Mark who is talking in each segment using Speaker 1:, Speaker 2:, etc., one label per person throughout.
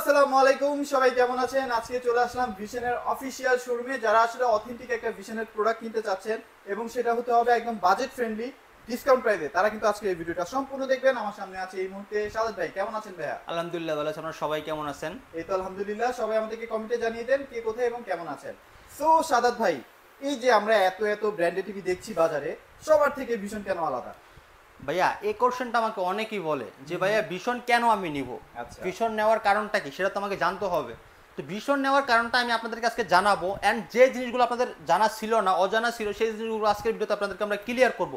Speaker 1: আসসালামু আলাইকুম সবাই কেমন আছেন আজকে চলে আসলাম ভিশনের অফিসিয়াল শোরুমে যারা আসলে অথেন্টিক একটা ভিশনের প্রোডাক্ট নিতে চাচ্ছেন এবং সেটা হতে হবে একদম বাজেট ফ্রেন্ডলি ডিসকাউন্ট প্রাইসে তারা কিন্তু আজকে এই ভিডিওটা সম্পূর্ণ দেখবেন আমার সামনে আছে এই মুহূর্তে সাদাত ভাই কেমন আছেন ভাইয়া
Speaker 2: আলহামদুলিল্লাহ ভালো আছেন সবাই কেমন আছেন এই তো আলহামদুলিল্লাহ সবাই আমাদেরকে কমেন্টে জানিয়ে দেন কে কোথায় এবং কেমন আছেন সো সাদাত ভাই
Speaker 1: এই যে আমরা এত এত ব্র্যান্ডেড টিভি দেখছি বাজারে সবার থেকে ভীষণ কেন আলাদা
Speaker 2: ভাইয়া এই কোশ্চেনটা আমাকে অনেকেই বলে যে ভাইয়া ভীষণ কেন আমি নিব আচ্ছা। ভীষণ নেওয়ার কারণটা কি সেটা তো আমাকে জানতে হবে তো ভীষণ নেওয়ার কারণটা আমি আপনাদেরকে আজকে জানাবো অ্যান্ড যে জিনিসগুলো আপনাদের জানা ছিল না অজানা ছিল সেই জিনিসগুলো আজকের ভিডিওতে আপনাদেরকে আমরা ক্লিয়ার করবো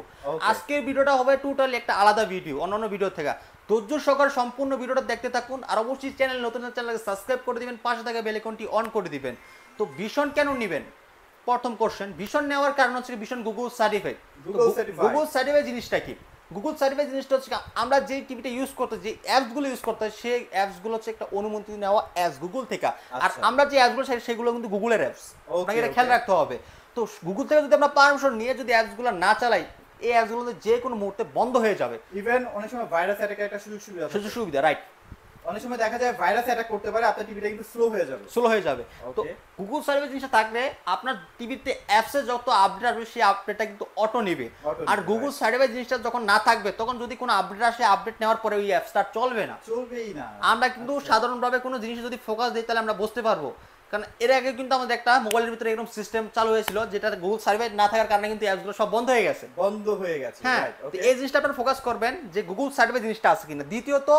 Speaker 2: আজকের ভিডিওটা হবে টোটালি একটা আলাদা ভিডিও অন্যান্য ভিডিও থেকে ধৈর্য সকাল সম্পূর্ণ ভিডিওটা দেখতে থাকুন আর অবশ্যই চ্যানেল নতুন চ্যানেলকে সাবস্ক্রাইব করে দিবেন পাশে থেকে বেলেকনটি অন করে দিবেন তো ভীষণ কেন নেবেন প্রথম কোশ্চেন ভীষণ নেওয়ার কারণ হচ্ছে ভীষণ গুগল সার্টিফাই গুগল সার্টিফাই জিনিসটা কি গুগল সার্ভিস জিনিসটা হচ্ছে আমরা যে টিভিটা ইউজ করতে যে অ্যাপসগুলো ইউজ করতে হয় সেই অ্যাপসগুলো হচ্ছে একটা অনুমতি নেওয়া অ্যাপস গুগল থেকে আর আচ্ছা। আমরা যে অ্যাপসগুলো সেগুলো কিন্তু গুগলের অ্যাপস আপনাকে এটা খেয়াল রাখতে হবে তো গুগল থেকে যদি আমরা পারমিশন নিয়ে যদি অ্যাপসগুলো না চালাই এই অ্যাপসগুলো যে কোনো মুহূর্তে বন্ধ হয়ে যাবে ইভেন অনেক সময় ভাইরাস অ্যাটাকের একটা সুযোগ সুবিধা সুযোগ সুবিধা রাইট অনেক সময় দেখা যায় ভাইরাস অ্যাটাক করতে পারে আপনার টিভিটা কিন্তু স্লো হয়ে যাবে স্লো হয়ে যাবে তো গুগল সার্ভিস জিনিসটা থাকলে আপনার টিভিতে অ্যাপসে যত আপডেট আসবে সেই আপডেটটা কিন্তু অটো নেবে আর গুগল সার্ভিস জিনিসটা যখন না থাকবে তখন যদি কোনো আপডেট আসে আপডেট নেওয়ার পরে ওই অ্যাপসটা চলবে না চলবেই না আমরা কিন্তু আচ্ছা। সাধারণভাবে কোনো জিনিসে যদি ফোকাস দিই তাহলে আমরা বুঝতে পারবো কারণ এর আগে কিন্তু আমাদের একটা মোবাইলের ভিতরে এরকম সিস্টেম চালু হয়েছিল যেটা গুগল সার্ভে না থাকার কারণে কিন্তু অ্যাপসগুলো সব বন্ধ হয়ে গেছে বন্ধ হয়ে গেছে হ্যাঁ এই জিনিসটা আপনারা ফোকাস করবেন যে গুগল সার্ভে জিনিসটা আছে কিনা দ্বিতীয়ত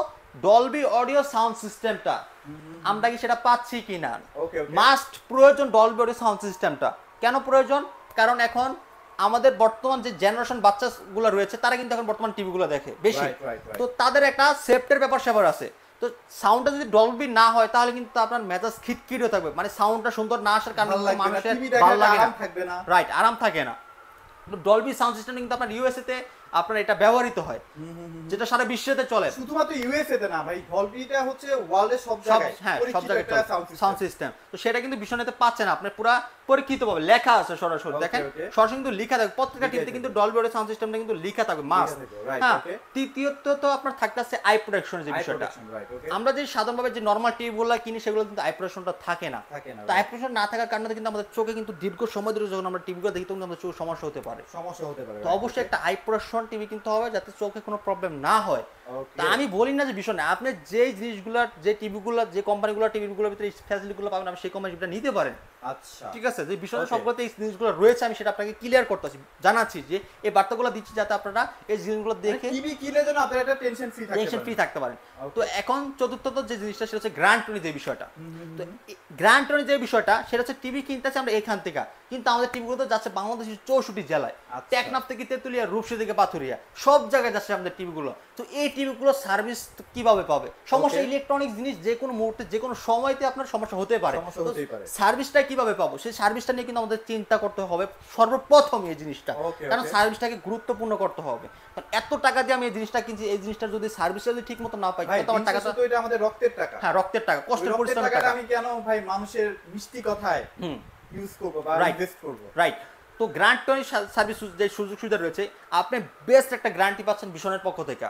Speaker 2: ডলবি অডিও সাউন্ড সিস্টেমটা আমরা কি সেটা পাচ্ছি কি না মাস্ট প্রয়োজন ডলবি অডিও সাউন্ড সিস্টেমটা কেন প্রয়োজন কারণ এখন আমাদের বর্তমান যে জেনারেশন বাচ্চাগুলো রয়েছে তারা কিন্তু এখন বর্তমান টিভিগুলো দেখে বেশি তো তাদের একটা সেফটের ব্যাপার স্যাপার আছে তো সাউন্ডটা যদি ডলবি না হয় তাহলে কিন্তু আপনার মেজাজ খিটখিট থাকবে মানে সাউন্ডটা সুন্দর না আসার কারণে মানুষের ভালো লাগে না রাইট আরাম থাকে না ডলবি সাউন্ড সিস্টেম কিন্তু আপনার ইউএসএ তে আপনার এটা ব্যবহৃত হয় যেটা সারা বিশ্বতে চলে শুধুমাত্র ইউএসএ তে না ভাই ভলভিটা হচ্ছে ওয়ার্ল্ডের সব জায়গায় হ্যাঁ সব জায়গায় সাউন্ড সিস্টেম তো সেটা কিন্তু বিশ্বনেতে পাচ্ছেন আপনি পুরো পরীক্ষিত ভাবে লেখা আছে সরাসরি দেখেন সরাসরি কিন্তু লেখা থাকে প্রত্যেকটা টিভিতে কিন্তু ডলবিওর সাউন্ড সিস্টেমটা কিন্তু লেখা থাকবে মাস হ্যাঁ তৃতীয়ত তো আপনার থাকতে আছে আই প্রোটেকশন যে বিষয়টা আমরা যে সাধারণভাবে যে নর্মাল টিভিগুলো কিনি সেগুলো কিন্তু আই প্রোটেকশনটা থাকে না তো আই প্রোটেকশন না থাকার কারণে কিন্তু আমাদের চোখে কিন্তু দীর্ঘ সময় ধরে যখন আমরা টিভিগুলো দেখি তখন আমাদের চোখে সমস্যা হতে পারে সমস্যা হতে পারে তো অবশ্যই একটা আই প্রোটেকশন টিভি কিনতে হবে যাতে চোখে কোনো প্রবলেম না হয় তা আমি বলি না যে বিষয় না আপনি যে জিনিসগুলো যে টিভিগুলো যে কোম্পানিগুলো টিভিগুলোর ভিতরে ফ্যাসিলিটিগুলো পাবেন আপনি সেই কোম্পানিটা নিতে পারেন আচ্ছা ঠিক আছে যে বিষয় সম্পর্কে এই জিনিসগুলো রয়েছে আমি সেটা আপনাকে ক্লিয়ার করতেছি জানাচ্ছি যে এই বার্তাগুলো দিচ্ছি যাতে আপনারা এই জিনিসগুলো মানে দেখে টিভি কিনে যেন আপনারা একটা টেনশন ফ্রি থাকতে টেনশন ফ্রি থাকতে পারেন তো এখন চতুর্থ তো যে জিনিসটা সেটা হচ্ছে গ্র্যান্ড টনি যে বিষয়টা তো গ্র্যান্ড টনি যে বিষয়টা সেটা হচ্ছে টিভি কিনতেছি আমরা এখান থেকে কিন্তু আমাদের টিভিগুলো তো যাচ্ছে বাংলাদেশের চৌষট্টি জেলায় আচ্ছা। টেকনাফ থেকে তেতুলিয়া রূপসী থেকে পাথুরিয়া সব জায়গায় যাচ্ছে আমাদের টিভিগুলো তো এই টিভিগুলো সার্ভিস কিভাবে পাবে সমস্যা ইলেকট্রনিক জিনিস যে কোনো মুহূর্তে যে কোনো সময়তে আপনার সমস্যা হতে পারে সার্ভিসটা কিভাবে পাবো সেই সার্ভিসটা নিয়ে কিন্তু আমাদের চিন্তা করতে হবে সর্বপ্রথম এই জিনিসটা কারণ সার্ভিসটাকে গুরুত্বপূর্ণ করতে হবে এত টাকা দিয়ে আমি এই জিনিসটা কিনছি এই জিনিসটা যদি সার্ভিসটা যদি ঠিক মতো না পাই তো আমার টাকা তো এটা আমাদের রক্তের টাকা হ্যাঁ রক্তের টাকা কষ্টের পরিশ্রমের টাকা আমি কেন ভাই মানুষের মিষ্টি কথায় ইউজ করব বা ইনভেস্ট করব রাইট তো গ্রান্ট সার্ভিস যে সুযোগ সুবিধা রয়েছে আপনি বেস্ট একটা গ্রান্টি পাচ্ছেন ভীষণের পক্ষ থেকে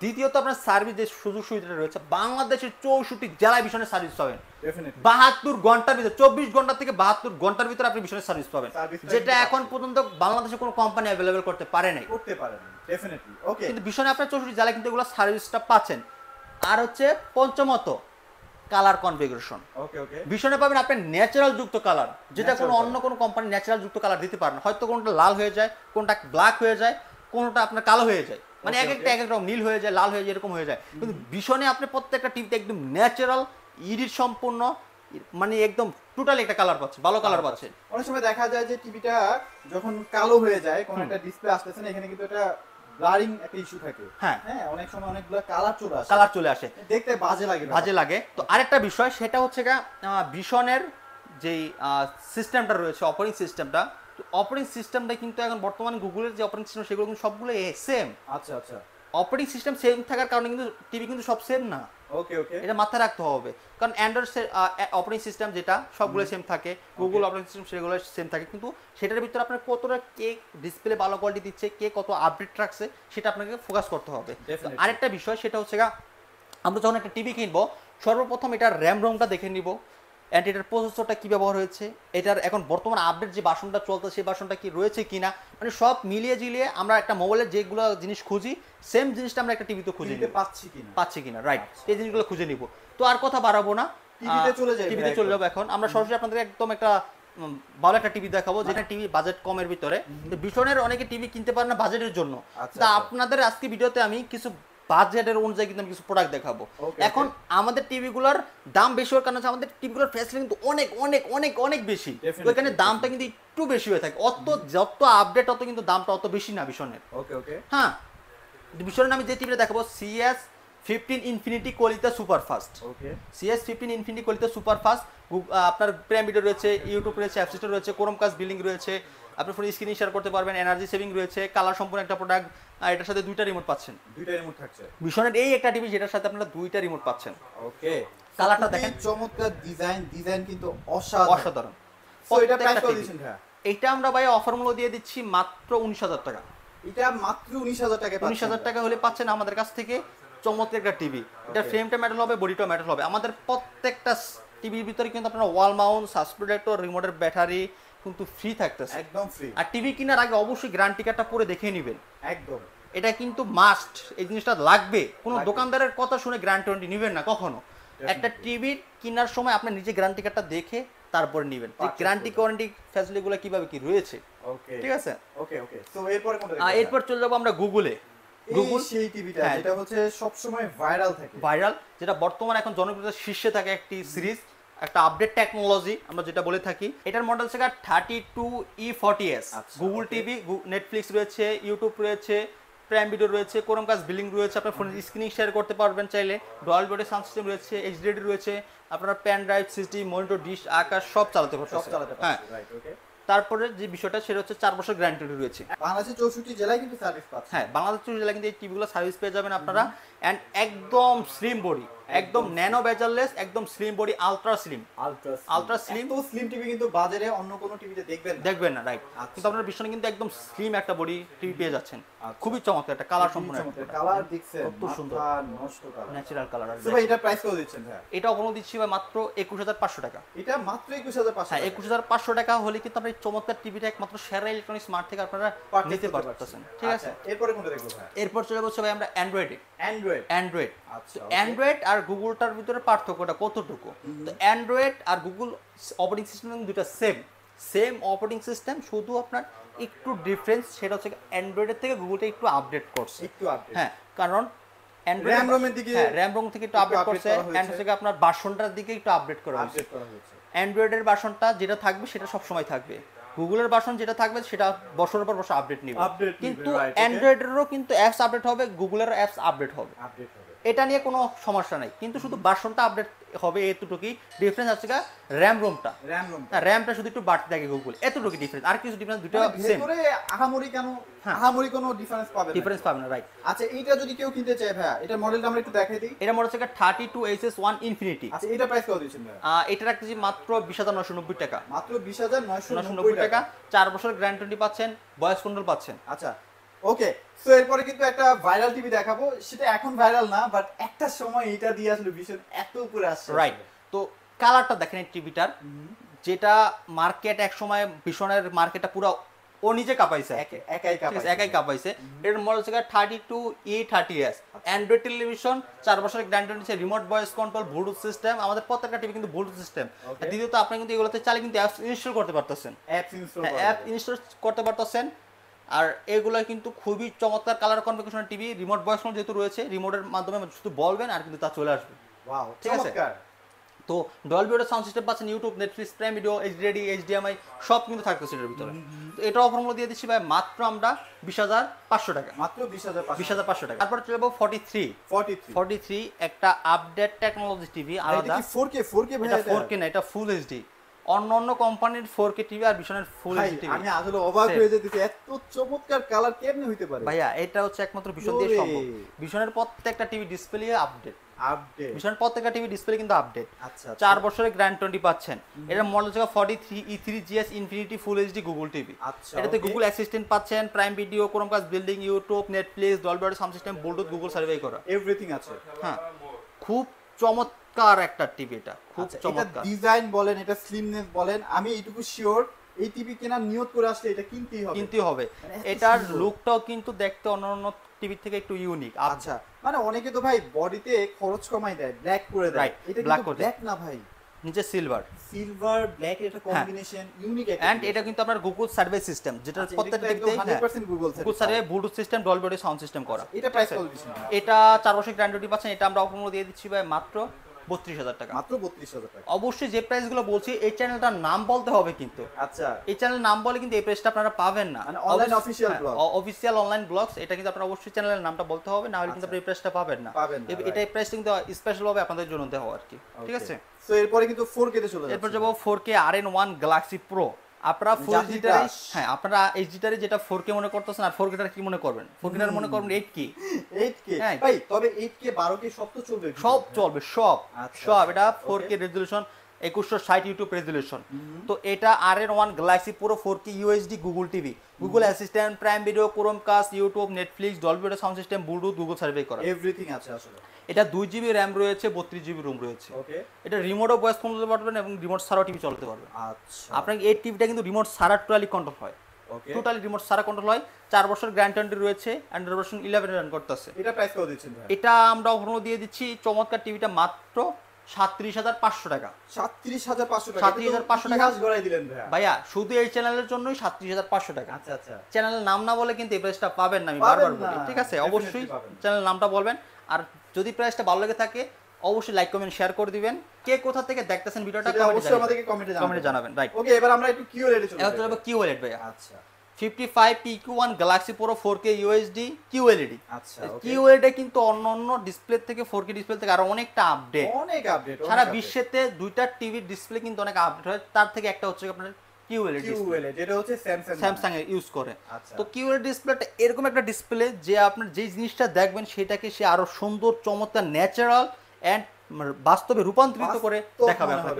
Speaker 2: দ্বিতীয়ত আপনার সার্ভিস যে সুযোগ সুবিধাটা রয়েছে বাংলাদেশের চৌষট্টি জেলায় মিশনের সার্ভিস পাবেন বাহাত্তর ঘন্টার ভিতরে চব্বিশ ঘন্টা থেকে বাহাত্তর ঘন্টার ভিতরে আপনি মিশনের সার্ভিস পাবেন যেটা এখন পর্যন্ত বাংলাদেশে কোনো কোম্পানি অ্যাভেলেবেল করতে পারে নাই করতে পারে ডেফিনেটলি ওকে কিন্তু মিশনে আপনার চৌষট্টি জেলায় কিন্তু এগুলো সার্ভিসটা পাচ্ছেন আর হচ্ছে পঞ্চমত কালার কনফিগারেশন ওকে ওকে ভীষণে পাবেন আপনি ন্যাচারাল যুক্ত কালার যেটা কোনো অন্য কোনো কোম্পানি ন্যাচারাল যুক্ত কালার দিতে পারেন হয়তো কোনটা লাল হয়ে যায় কোনটা ব্ল্যাক হয়ে যায় কোনটা আপনার কালো হয়ে যায় মানে এক একটা এক এক রকম নীল হয়ে যায় লাল হয়ে যায় এরকম হয়ে যায় কিন্তু ভীষণে আপনি প্রত্যেকটা টিভিতে একদম ন্যাচারাল ইডির সম্পূর্ণ মানে একদম টোটাল একটা কালার পাচ্ছে ভালো কালার পাচ্ছে অনেক সময় দেখা যায় যে টিভিটা যখন কালো হয়ে যায় কোন একটা ডিসপ্লে আসতেছে না এখানে কিন্তু এটা ব্লারিং একটা ইস্যু থাকে হ্যাঁ হ্যাঁ অনেক সময় অনেকগুলো কালার চলে আসে কালার চলে আসে দেখতে বাজে লাগে বাজে লাগে তো আরেকটা বিষয় সেটা হচ্ছে গা ভীষণের যেই সিস্টেমটা রয়েছে অপারেটিং সিস্টেমটা অপারেটিং সিস্টেমটা কিন্তু এখন বর্তমানে গুগলের যে অপারেটিং সিস্টেম সেগুলো কিন্তু সবগুলো সেম আচ্ছা আচ্ছা অপারেটিং সিস্টেম সেম থাকার কারণে কিন্তু টিভি কিন্তু সব সেম না ওকে ওকে এটা মাথায় রাখতে হবে কারণ অ্যান্ড্রয়েড অপারেটিং সিস্টেম যেটা সবগুলো সেম থাকে গুগল অপারেটিং সিস্টেম সেগুলো সেম থাকে কিন্তু সেটার ভিতরে আপনার কতটা কে ডিসপ্লে ভালো কোয়ালিটি দিচ্ছে কে কত আপডেট রাখছে সেটা আপনাকে ফোকাস করতে হবে আরেকটা বিষয় সেটা হচ্ছে আমরা যখন একটা টিভি কিনবো সর্বপ্রথম এটা র্যাম রোমটা দেখে নিব অ্যান্ড এটার প্রসেসরটা কী ব্যবহার হয়েছে এটার এখন বর্তমান আপডেট যে বাসনটা চলতে সেই বাসনটা কি রয়েছে কি না মানে সব মিলিয়ে জিলিয়ে আমরা একটা মোবাইলের যেগুলো জিনিস খুঁজি সেম জিনিসটা আমরা একটা টিভিতে খুঁজে নিতে পাচ্ছি কি পাচ্ছি কিনা রাইট এই জিনিসগুলো খুঁজে নিব তো আর কথা বাড়াবো না টিভিতে চলে যাই যাবো এখন আমরা সরাসরি আপনাদের একদম একটা ভালো একটা টিভি দেখাবো যেটা টিভি বাজেট কমের ভিতরে ভীষণের অনেকে টিভি কিনতে পারে না বাজেটের জন্য আচ্ছা, তা আচ্ছা। আপনাদের আজকে ভিডিওতে আমি কিছু বাজেটের অনুযায়ী কিন্তু আমি কিছু প্রোডাক্ট দেখাবো এখন আমাদের টিভিগুলোর দাম বেশি হওয়ার কারণে আমাদের টিভিগুলোর ফ্যাসিলিটি কিন্তু অনেক অনেক অনেক অনেক বেশি ওইখানে দামটা কিন্তু একটু বেশি হয়ে থাকে অত যত আপডেট অত কিন্তু দামটা অত বেশি না ভীষণের হ্যাঁ ভীষণের আমি যে টিভিটা দেখাবো সিএস ফিফটিন ইনফিনিটি কোয়ালিতে super fast CS fifteen infinity কোয়ালিতে সুপার ফাস্ট আপনার প্রাইম ভিডিও রয়েছে ইউটিউব রয়েছে অ্যাপসিস্টার রয়েছে কোরম কাজ বিলিং রয়েছে আপনি ফোন স্ক্রিন শেয়ার করতে পারবেন এনার্জি সেভিং রয়েছে কালার সম্পূর্ণ একটা প্রোডাক্ট আর এটার সাথে দুইটা রিমোট পাচ্ছেন দুইটা রিমোট থাকছে ভিশনের এই একটা টিভি যেটার সাথে আপনারা দুইটা রিমোট পাচ্ছেন ওকে কালারটা দেখেন চমৎকার ডিজাইন ডিজাইন কিন্তু অসাধারণ অসাধারণ সো এটা প্রাইস কত দিচ্ছেন ভাই এটা আমরা ভাই অফার মূল্য দিয়ে দিচ্ছি মাত্র 19000 টাকা এটা মাত্র 19000 টাকা 19000 টাকা হলে পাচ্ছেন আমাদের কাছ থেকে চমৎকার একটা টিভি এটা ফ্রেমটা মেটাল হবে বডিটা মেটাল হবে আমাদের প্রত্যেকটা টিভির ভিতরে কিন্তু আপনার ওয়াল মাউন্ট সাসপিলেটর রিমোটের ব্যাটারি কিন্তু ফ্রি থাকতেছে একদম ফ্রি আর টিভি কেনার আগে অবশ্যই গ্যারান্টি কার্ডটা পরে দেখে নেবেন একদম এটা কিন্তু মাস্ট এই জিনিসটা লাগবে কোনো দোকানদারের কথা শুনে গ্যারান্টি ওয়ারেন্টি নেবেন না কখনো একটা টিভি কেনার সময় আপনি নিজে গ্যারান্টি কার্ডটা দেখে তারপরে নেবেন গ্যারান্টি ওয়ারেন্টি ফ্যাসিলিটিগুলো কিভাবে কি রয়েছে ঠিক আছে
Speaker 1: ওকে ওকে তো এরপর এরপর
Speaker 2: চলে যাবো আমরা গুগলে সেই হ্যাঁ। শীর্ষে থাকে একটি সিরিজ একটা আপডেট টেকনোলজি আমরা যেটা বলে থাকি এটার মডেল গুগল টিভি নেটফ্লিক্স রয়েছে ইউটিউব রয়েছে প্রাইম ভিডিও রয়েছে কোরম কাজ বিলিং রয়েছে আপনার ফোনের স্ক্রিনিং শেয়ার করতে পারবেন চাইলে রয়েছে এইচডিডি রয়েছে pen drive system monitor dish Akash সব চালাতে চালাতে হ্যাঁ তারপরে যে বিষয়টা সেটা হচ্ছে চার বছর গ্যারান্টি রয়েছে বাংলাদেশের চৌষট্টি জেলায় কিন্তু সার্ভিস পাচ্ছে হ্যাঁ বাংলাদেশ চৌষট্টি জেলায় কিন্তু এই টিভিগুলো সার্ভিস পেয়ে যাবেন আপনারা অ্যান্ড একদম স্লিম বডি একদম ন্যানো বেজারলেস একদম slim body ultra slim ultra ultra slim তো স্লিম টিভি কিন্তু বাজারে অন্য কোনো টিভিতে দেখবেন দেখবেন না রাইট আচ্ছা। কিন্তু আপনারা বিশ্বনে কিন্তু একদম স্লিম একটা বডি টিভি পেয়ে যাচ্ছেন আচ্ছা। খুবই চমৎকার একটা কালার সম্পূর্ণ কালার দেখছেন কত সুন্দর নষ্ট কালার ন্যাচারাল কালার আছে ভাই এটা প্রাইস কত দিচ্ছেন ভাই এটা অপরণ দিচ্ছি ভাই মাত্র 21500 টাকা এটা মাত্র 21500 হ্যাঁ 21500 টাকা হলে কিন্তু আপনি চমৎকার টিভিটা একমাত্র সেরা ইলেকট্রনিক স্মার্ট থেকে আপনারা নিতে পারতেছেন ঠিক আছে আচ্ছা,
Speaker 1: এরপরে কোনটা দেখব ভাই
Speaker 2: এরপর চলে যাচ্ছে ভাই আমরা অ্যান্ড্রয়েড অ্যান্ড্রয়েড অ্যান্ড্রয়েড অ্যান্ড্রয়েড আচ্ছা অ্যান্ড্রয়েড আর গুগলটার ভিতরে পার্থক্যটা কতটুকু তো অ্যান্ড্রয়েড আর গুগল অপারেটিং সিস্টেম দুটো সেম সেম অপারেটিং সিস্টেম শুধু আপনার একটু ডিফারেন্স সেটা হচ্ছে অ্যান্ড্রয়েডের থেকে গুগলটা একটু আপডেট করছে একটু আপডেট হ্যাঁ কারণ দিকে র্যাম থেকে একটু আপডেট করছে আপনার বাসনটার দিকে একটু আপডেট করা হয়েছে অ্যান্ড্রয়েডের বাসনটা যেটা থাকবে সেটা সবসময় থাকবে গুগলের ভার্সন যেটা থাকবে সেটা বছরের পর বছর আপডেট নিবে কিন্তু অ্যান্ড্রয়েডেরও কিন্তু অ্যাপস আপডেট হবে গুগলের অ্যাপস আপডেট হবে আপডেট হবে এটা নিয়ে কোনো সমস্যা নাই কিন্তু শুধু বাসনটা আপডেট হবে এতটুকুই ডিফারেন্স আছে গা র্যাম রোমটা র্যাম রোমটা র্যামটা শুধু একটু বাড়তে থাকে গুগল এতটুকুই ডিফারেন্স আর কিছু ডিফারেন্স দুটো সেম ভিতরে
Speaker 1: আহামরি কেন হ্যাঁ। আহামরি কোনো ডিফারেন্স পাবে না ডিফারেন্স পাবে না রাইট আচ্ছা এইটা
Speaker 2: যদি কেউ কিনতে চায় ভাই এটা মডেলটা আমরা একটু দেখাই দিই এটা মডেল হচ্ছে 32HS1 ইনফিনিটি আচ্ছা এটা প্রাইস কত দিছেন ভাই এটা রাখতেছি মাত্র 20990 টাকা মাত্র 20990 টাকা 4 বছর গ্যারান্টি পাচ্ছেন বয়স কন্ট্রোল পাচ্ছেন আচ্ছা ওকে সো এরপরে কিন্তু একটা ভাইরাল টিভি
Speaker 1: দেখাবো সেটা এখন ভাইরাল না বাট একটা সময় এটা দিয়ে আসলে ভীষণ এত উপরে আসছে রাইট
Speaker 2: তো কালারটা দেখেন এই টিভিটার যেটা মার্কেট এক সময় ভীষণের মার্কেটটা পুরো ও নিজে কাঁপাইছে একাই কাঁপাইছে একাই এর মডেল হচ্ছে thirty two E thirty S Android television চার বছরের গ্যারান্টি নিচ্ছে remote voice control bluetooth system আমাদের প্রত্যেকটা টিভি কিন্তু ব্লুটুথ সিস্টেম দ্বিতীয়ত আপনি কিন্তু এগুলোতে চালিয়ে কিন্তু অ্যাপস ইনস্টল করতে পারতেছেন অ্যাপ ইনস্টল করতে পারতেছেন আর এগুলো কিন্তু খুবই চমৎকার কালার কনফিগারেশন টিভি রিমোট বয়স যেহেতু রয়েছে রিমোটের মাধ্যমে শুধু বলবেন আর কিন্তু তা চলে আসবে
Speaker 1: ওয়াও ঠিক আছে
Speaker 2: তো ডল ভিডিও সাউন্ড সিস্টেম পাচ্ছেন YouTube Netflix prime video HDD HDMI সব কিন্তু থাকতেছে এটার ভিতরে তো এটা অফার মূল্য দিয়ে দিচ্ছি ভাই মাত্র আমরা বিশ হাজার পাঁচশো টাকা মাত্র বিশ হাজার বিশ হাজার পাঁচশো টাকা তারপর চলে যাবো ফর্টি থ্রি ফর্টি থ্রি একটা আপডেট টেকনোলজি টিভি আলাদা four K four K four K না এটা ফুল এইচডি অন্য অন্য কোম্পানির ফোর কে টিভি আর বিশনের ফুল এইচ টিভি আমি আসলে অবাক হয়ে যেতেছি এত চমৎকার কালার কেমনে হইতে পারে ভাইয়া এটা হচ্ছে একমাত্র বিশন দিয়ে সম্ভব বিশনের প্রত্যেকটা টিভি ডিসপ্লে আপডেট আপডেট বিশনের প্রত্যেকটা টিভি ডিসপ্লে কিন্তু আপডেট আচ্ছা, আচ্ছা চার বছরের গ্র্যান্ড 20 পাচ্ছেন এটা মডেল হচ্ছে 43 E3 GS Infinity Full HD Google TV আচ্ছা এটাতে গুগল অ্যাসিস্ট্যান্ট পাচ্ছেন prime video chromecast built in YouTube Netflix Dolby sound system Bluetooth Google survey করা এভরিথিং আছে হ্যাঁ খুব চমৎকার চমৎকার একটা টিভি এটা খুব আচ্ছা, চমৎকার
Speaker 1: ডিজাইন বলেন এটা স্লিমনেস বলেন আমি এটুকু শিওর এই টিভি কেনার নিয়ত করে
Speaker 2: আসলে এটা কিনতেই হবে কিনতেই হবে মানে এটার লুকটাও কিন্তু দেখতে অন্যান্য টিভির থেকে একটু ইউনিক আচ্ছা।, আচ্ছা মানে অনেকে তো ভাই বডিতে খরচ কমাই দেয় ব্ল্যাক করে দেয় এটা ব্ল্যাক করে ব্ল্যাক না ভাই নিচে সিলভার সিলভার ব্ল্যাক এটা কম্বিনেশন হ্যাঁ। ইউনিক একটা এন্ড আচ্ছা, এটা কিন্তু আপনার গুগল সার্ভে সিস্টেম যেটা প্রত্যেকটা দেখতে 100% গুগল সার্ভে গুগল সার্ভে bluetooth system Dolby sound system করা এটা প্রাইস কত এটা 4 বছর গ্যারান্টি পাচ্ছেন এটা আমরা অফার দিয়ে দিচ্ছি ভাই মাত্র বত্রিশ হাজার টাকা মাত্র বত্রিশ হাজার টাকা অবশ্যই যে প্রাইস গুলো বলছি এই চ্যানেলটার নাম বলতে হবে কিন্তু আচ্ছা এই চ্যানেল নাম বলে কিন্তু এই প্রাইসটা আপনারা পাবেন না online official official online blogs এটা কিন্তু আপনারা অবশ্যই চ্যানেলের নামটা বলতে হবে না হলে কিন্তু আচ্ছা। আপনি এই প্রাইসটা পাবেন না এটা এই প্রাইস কিন্তু স্পেশাল ভাবে আপনাদের জন্য দেওয়া আর কি ঠিক আছে তো এরপরে কিন্তু ফোর কে চলে এরপর যাবো four K R N one Galaxy Pro আপনারা মানে হ্যাঁ আপনারা এইচ যেটা মনে করতেছেন আর কি মনে করবেন মনে করবেন হ্যাঁ। ভাই তবে সব তো চলবে সব চলবে সব আচ্ছা, সব আচ্ছা। এটা একুশশো ষাট ইউটিউব রেজলিউশন তো এটা আর এর ওয়ান গ্যালাক্সি পুরো four K USD Google TV Google Assistant Prime Video Chromecast YouTube Netflix ডলবিডো sound system Bluetooth Google survey করা এভরিথিং আছে আসলে এটা দুই জিবি র্যাম রয়েছে বত্রিশ জিবি রুম রয়েছে এটা রিমোটও ভয়েস কন্ট্রোল পারবেন এবং রিমোট সারাও টিভি চলতে পারবে আচ্ছা আপনার এই টিভিটা কিন্তু রিমোট সারা টোটালি কন্ট্রোল হয় টোটালি রিমোট সারা কন্ট্রোল হয় চার বছর গ্যারান্টি রয়েছে অ্যান্ড্রয়েড ভার্সন ইলেভেন রান আছে এটা প্রাইস কত দিচ্ছেন এটা আমরা অফারও দিয়ে দিচ্ছি চমৎকার টিভিটা মাত্র সাত্রিশ হাজার পাঁচশো টাকা
Speaker 1: সাত্রিশ হাজার পাঁচশো সাত্রিশ হাজার পাঁচশো টাকা গড়াই দিলেন
Speaker 2: ভাইয়া শুধু এই চ্যানেলের জন্যই সাত্রিশ হাজার পাঁচশো টাকা আচ্ছা আচ্ছা চ্যানেলের নাম না বলে কিন্তু এই প্রাইসটা পাবেন না আমি বারবার বলি ঠিক আছে অবশ্যই চ্যানেল নামটা বলবেন আর যদি প্রাইসটা ভালো লাগে থাকে অবশ্যই লাইক কমেন্ট শেয়ার করে দিবেন কে কোথা থেকে দেখতেছেন ভিডিওটা অবশ্যই আমাদেরকে কমেন্টে কমেন্টে জানাবেন রাইট ওকে এবার আমরা একটু কিউ রেটে চলে যাব এবার কিউ রেট ভাই আচ্ছা 55 PQ1 Galaxy Pro 4K USD QLED আচ্ছা QLED কিন্তু অন্য অন্য ডিসপ্লে থেকে 4K ডিসপ্লে থেকে আরো অনেকটা আপডেট অনেক আপডেট সারা বিশ্বেতে দুইটা টিভির ডিসপ্লে কিন্তু অনেক আপডেট হয় তার থেকে একটা হচ্ছে আপনাদের স্যামসাং e e, আচ্ছা। তো কিউএল ডিসপ্লেটা e এরকম একটা ডিসপ্লে যে আপনার জিনিসটা দেখবেন সেটাকে সে আরো সুন্দর চমৎকার ন্যাচারাল মানে বাস্তবে রূপান্তরিত করে দেখাবে হ্যাঁ,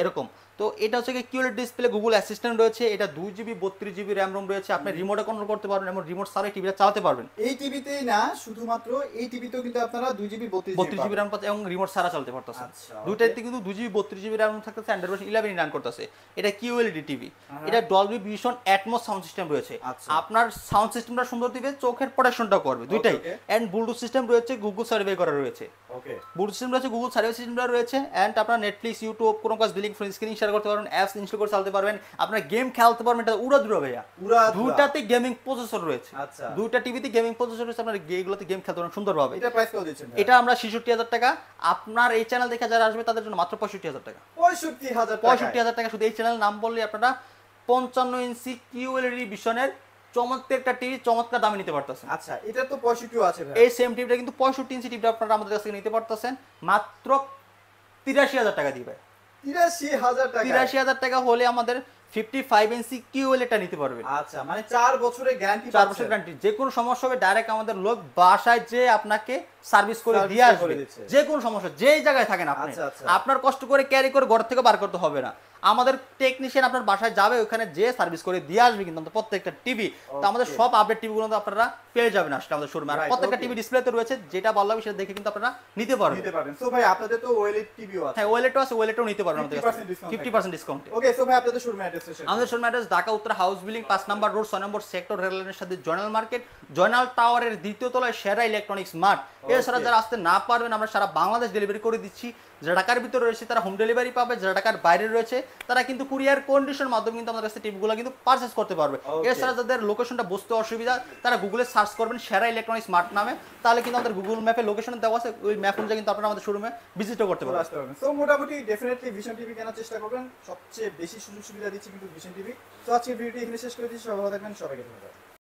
Speaker 2: এরকম তো এটা হচ্ছে কিউএল ডিসপ্লে গুগল অ্যাসিস্ট্যান্ট রয়েছে এটা দুই জিবি বত্রিশ জিবি র্যাম রোম রয়েছে আপনি রিমোট কন্ট্রোল করতে পারবেন এবং রিমোট সারা টিভিটা চালাতে পারবেন
Speaker 1: এই টিভিতেই না শুধুমাত্র এই টিভিতেও কিন্তু আপনারা দুই জিবি বত্রিশ জিবি
Speaker 2: র্যাম পাচ্ছে এবং রিমোট সারা চালাতে পারতেছেন আচ্ছা, দুইটাতে কিন্তু দুই জিবি বত্রিশ জিবি র্যাম থাকতেছে অ্যান্ড্রয়েড ইলেভেন রান করতেছে এটা কিউএলডি টিভি এটা Dolby Vision Atmos sound system রয়েছে আচ্ছা। আপনার সাউন্ড সিস্টেমটা সুন্দর দিবে চোখের প্রোটেকশনটা করবে দুইটাই অ্যান্ড ব্লুটুথ সিস্টেম রয়েছে গুগল সার্ভে করা রয়েছে ব্লুটুথ সিস্টেম রয়েছে গুগল সার্ভে সিস্টেমটা রয়েছে অ্যান্ড আপনার নেটফ্লিক্স ইউটিউব কোনো কাজ বিলিং ফ্রিন স্ক্রিন ইনস্টল করতে পারবেন অ্যাপস ইনস্টল করে চালাতে পারবেন আপনার গেম খেলতে পারবেন এটা উড়া দূর ভাইয়া দুটাতে গেমিং প্রসেসর রয়েছে আচ্ছা দুটা টিভিতে গেমিং প্রসেসর রয়েছে আপনার গেগুলোতে গেম খেলতে পারবেন সুন্দরভাবে এটা প্রাইস কত দিচ্ছেন এটা আমরা 66000 টাকা আপনার এই চ্যানেল দেখে যারা আসবে তাদের জন্য মাত্র 65000 টাকা 65000 65000 টাকা শুধু এই চ্যানেল নাম বললেই আপনারা 55 ইঞ্চি কিউএলইডি ভিশনের চমৎকার একটা টিভি চমৎকার দামে নিতে পারতেছেন আচ্ছা এটা তো 65 আছে ভাই এই সেম টিভিটা কিন্তু 65 ইঞ্চি টিভিটা আপনারা আমাদের কাছে নিতে পারতেছেন মাত্র 83000 টাকা দিবে তিরাশি হাজার টাকা হলে আমাদের আচ্ছা, মানে আচ্ছা, আচ্ছা। আপনার কষ্ট করে ক্যারি করে ঘর থেকে বার করতে হবে না আমাদের টেকনিশিয়ান আপনার বাসায় যাবে ওখানে যে সার্ভিস করে দিয়ে আসবে কিন্তু প্রত্যেকটা টিভি তো আমাদের সব আপডেট টিভি গুলো আপনারা পেয়ে যাবেন আসলে আমাদের শোরুমে প্রত্যেকটা টিভি ডিসপ্লেতে রয়েছে যেটা বললাম সেটা দেখে কিন্তু আপনারা নিতে পারবেন আপনাদের তো ওয়েলেট টিভি হ্যাঁ ওয়েলেটও আছে ওয়েলেটও নিতে পারবেন fifty percent discount okay so ভাই আপনাদের শোরুমে আমাদের address Dhaka Uttara house building পাঁচ নাম্বার রোড ছয় নম্বর সেক্টর রেললাইনের সাথে জয়নাল মার্কেট জয়নাল টাওয়ারের দ্বিতীয় তলায় সেরা ইলেকট্রনিক্স মার্ট এছাড়া যারা আসতে না পারবেন আমরা সারা বাংলাদেশ ডেলিভারি করে দিচ্ছি যারা ঢাকার ভিতরে রয়েছে তারা হোম ডেলিভারি পাবে যারা ঢাকার বাইরে রয়েছে তারা কিন্তু কুরিয়ার কন্ডিশন মাধ্যমে কিন্তু আমাদের কাছে টিপগুলো কিন্তু পারচেস করতে পারবে এছাড়া যাদের লোকেশনটা বুঝতে অসুবিধা তারা গুগলে সার্চ করবেন সেরা ইলেকট্রনিক্স মার্ট নামে তাহলে কিন্তু আমাদের গুগল ম্যাপে লোকেশন দেওয়া আছে ওই ম্যাপ অনুযায়ী কিন্তু আপনারা আমাদের শোরুমে ভিজিটও করতে পারবেন তো মোটামুটি ডেফিনেটলি ভিশন টিভি কেনার চেষ্টা করবেন সবচেয়ে বেশি সুযোগ সুবিধা দিচ্ছি কিন্তু ভিশন টিভি তো আজকে ভিডিওটি এখানে শেষ
Speaker 1: করে দিচ্ছি সবাই দেখবেন সবাইকে ধন্যবাদ